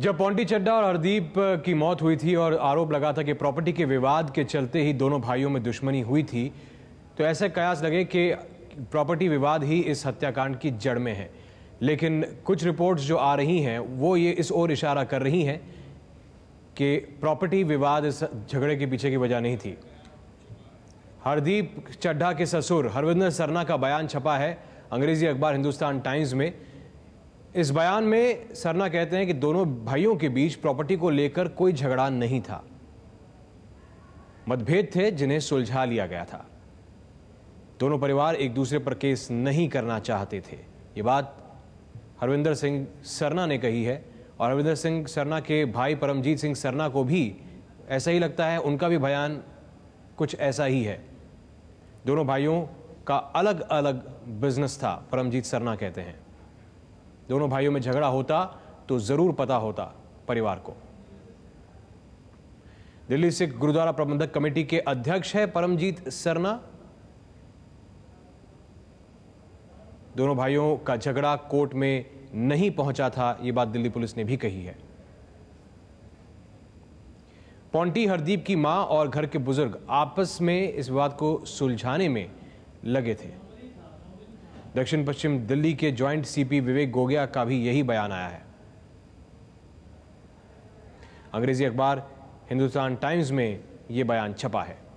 जब पोंटी चड्डा और हरदीप की मौत हुई थी और आरोप लगा था कि प्रॉपर्टी के विवाद के चलते ही दोनों भाइयों में दुश्मनी हुई थी तो ऐसे कयास लगे कि प्रॉपर्टी विवाद ही इस हत्याकांड की जड़ में है लेकिन कुछ रिपोर्ट्स जो आ रही हैं वो ये इस ओर इशारा कर रही हैं कि प्रॉपर्टी विवाद इस झगड़े के पीछे की वजह नहीं थी हरदीप चड्ढा के ससुर हरविंदर सरना का बयान छपा है अंग्रेजी अखबार हिंदुस्तान टाइम्स में इस बयान में सरना कहते हैं कि दोनों भाइयों के बीच प्रॉपर्टी को लेकर कोई झगड़ा नहीं था मतभेद थे जिन्हें सुलझा लिया गया था दोनों परिवार एक दूसरे पर केस नहीं करना चाहते थे ये बात हरविंदर सिंह सरना ने कही है और हरविंदर सिंह सरना के भाई परमजीत सिंह सरना को भी ऐसा ही लगता है उनका भी बयान कुछ ऐसा ही है दोनों भाइयों का अलग अलग बिजनेस था परमजीत सरना कहते हैं दोनों भाइयों में झगड़ा होता तो ज़रूर पता होता परिवार को दिल्ली सिख गुरुद्वारा प्रबंधक कमेटी के अध्यक्ष है परमजीत सरना दोनों भाइयों का झगड़ा कोर्ट में नहीं पहुंचा था यह बात दिल्ली पुलिस ने भी कही है पॉन्टी हरदीप की मां और घर के बुजुर्ग आपस में इस विवाद को सुलझाने में लगे थे दक्षिण पश्चिम दिल्ली के ज्वाइंट सीपी विवेक गोगिया का भी यही बयान आया है अंग्रेजी अखबार हिंदुस्तान टाइम्स में यह बयान छपा है